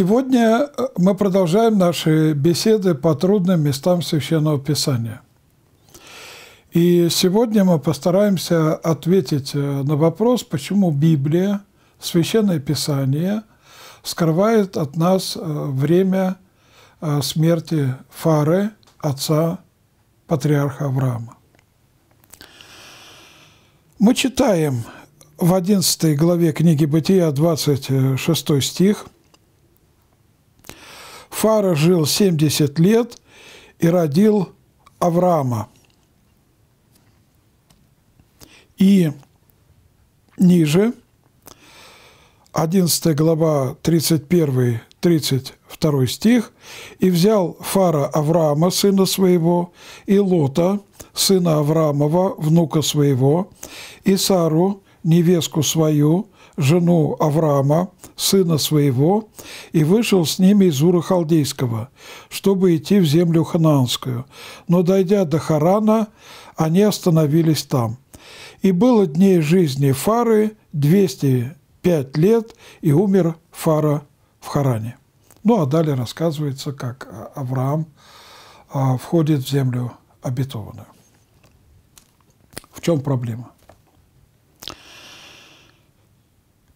Сегодня э, мы продолжаем наши беседы по трудным местам Священного Писания. И сегодня мы постараемся ответить э, на вопрос, почему Библия, Священное Писание скрывает от нас э, время смерти Фары, отца патриарха Авраама. Мы читаем в 11 главе книги Бытия 26 стих – Фара жил 70 лет и родил Авраама. И ниже, 11 глава, 31-32 стих, «И взял Фара Авраама, сына своего, и Лота, сына Авраамова, внука своего, и Сару, невестку свою, жену Авраама, сына своего, и вышел с ними из Ура Халдейского, чтобы идти в землю ханаанскую. Но, дойдя до Харана, они остановились там. И было дней жизни Фары 205 лет, и умер Фара в Харане. Ну, а далее рассказывается, как э, Авраам э, входит в землю обетованную. В чем проблема?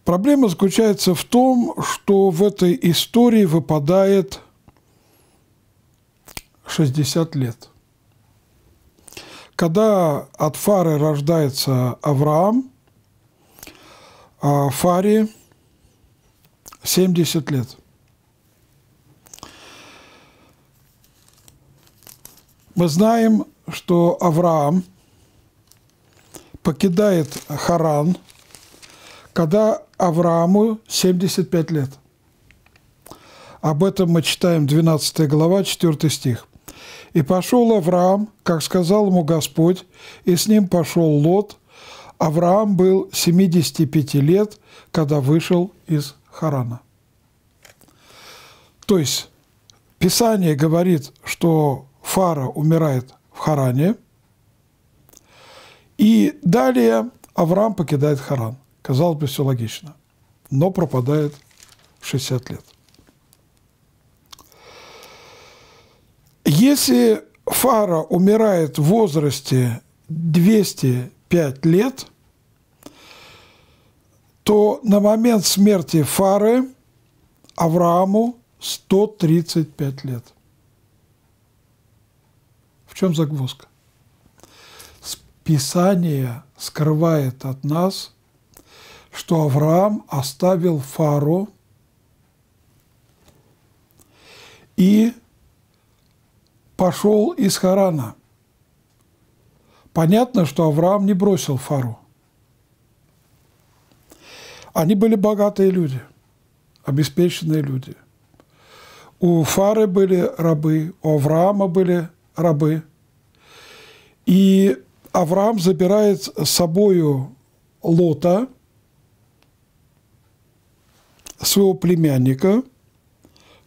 Проблема заключается в том, что в этой истории выпадает 60 лет. Когда от Фары рождается Авраам, а Фаре 70 лет. Мы знаем, что Авраам покидает Харан – когда Аврааму 75 лет. Об этом мы читаем 12 глава, 4 стих. «И пошел Авраам, как сказал ему Господь, и с ним пошел Лот. Авраам был 75 лет, когда вышел из Харана». То есть Писание говорит, что Фара умирает в Харане, и далее Авраам покидает Харан. Казалось бы, все логично. Но пропадает в 60 лет. Если Фара умирает в возрасте 205 лет, то на момент смерти Фары Аврааму 135 лет. В чем загвоздка? Писание скрывает от нас что Авраам оставил Фару и пошел из Харана. Понятно, что Авраам не бросил Фару. Они были богатые люди, обеспеченные люди. У Фары были рабы, у Авраама были рабы. И Авраам забирает с собою Лота, своего племянника,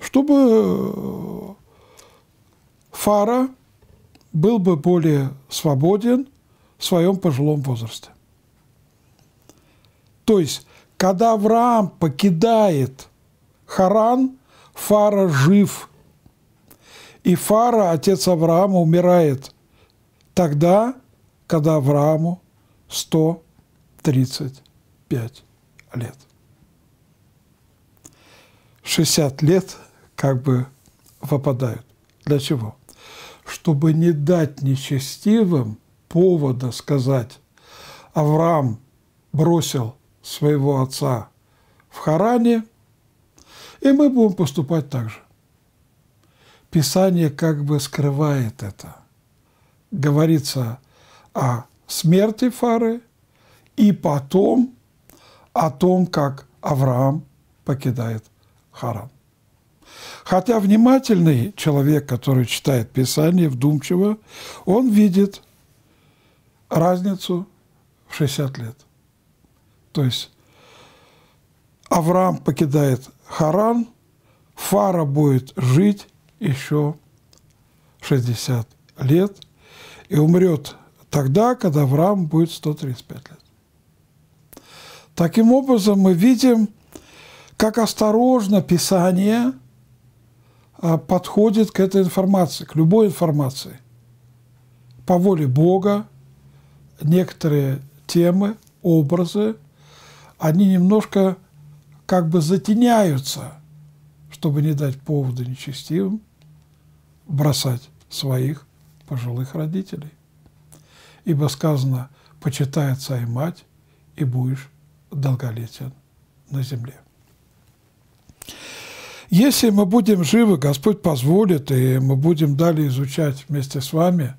чтобы э, Фара был бы более свободен в своем пожилом возрасте. То есть, когда Авраам покидает Харан, Фара жив, и Фара, отец Авраама, умирает тогда, когда Аврааму 135 лет. 60 лет как бы выпадают. Для чего? Чтобы не дать нечестивым повода сказать, Авраам бросил своего отца в Харане, и мы будем поступать так же. Писание как бы скрывает это. Говорится о смерти Фары и потом о том, как Авраам покидает харам. Хотя внимательный человек, который читает Писание вдумчиво, он видит разницу в 60 лет. То есть Авраам покидает Харан, Фара будет жить еще 60 лет и умрет тогда, когда Авраам будет 135 лет. Таким образом, мы видим как осторожно Писание а, подходит к этой информации, к любой информации. По воле Бога некоторые темы, образы, они немножко как бы затеняются, чтобы не дать повода нечестивым бросать своих пожилых родителей. Ибо сказано, почитай отца и мать, и будешь долголетен на земле. Если мы будем живы, Господь позволит, и мы будем далее изучать вместе с вами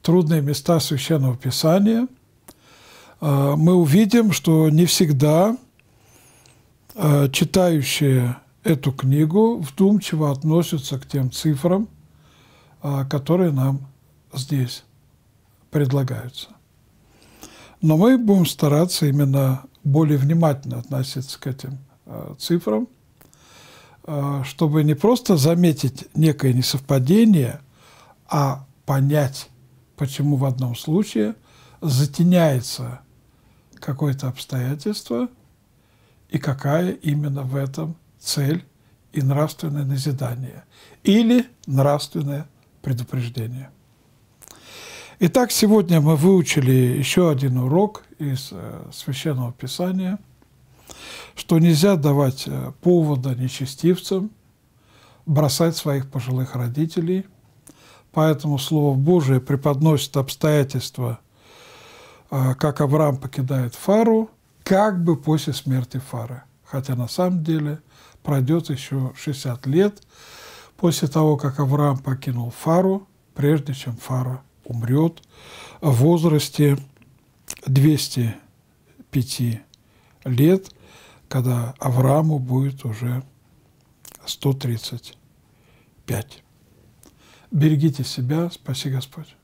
трудные места Священного Писания, а, мы увидим, что не всегда а, читающие эту книгу вдумчиво относятся к тем цифрам, а, которые нам здесь предлагаются. Но мы будем стараться именно более внимательно относиться к этим цифрам, Э, чтобы не просто заметить некое несовпадение, а понять, почему в одном случае затеняется какое-то обстоятельство и какая именно в этом цель и нравственное назидание или нравственное предупреждение. Итак, сегодня мы выучили еще один урок из э, Священного Писания – что нельзя давать э, повода нечестивцам бросать своих пожилых родителей. Поэтому Слово Божие преподносит обстоятельства, э, как Авраам покидает Фару, как бы после смерти Фары. Хотя на самом деле пройдет еще 60 лет после того, как Авраам покинул Фару, прежде чем Фара умрет в возрасте 205 лет, когда Аврааму будет уже 135. Берегите себя, спаси Господь.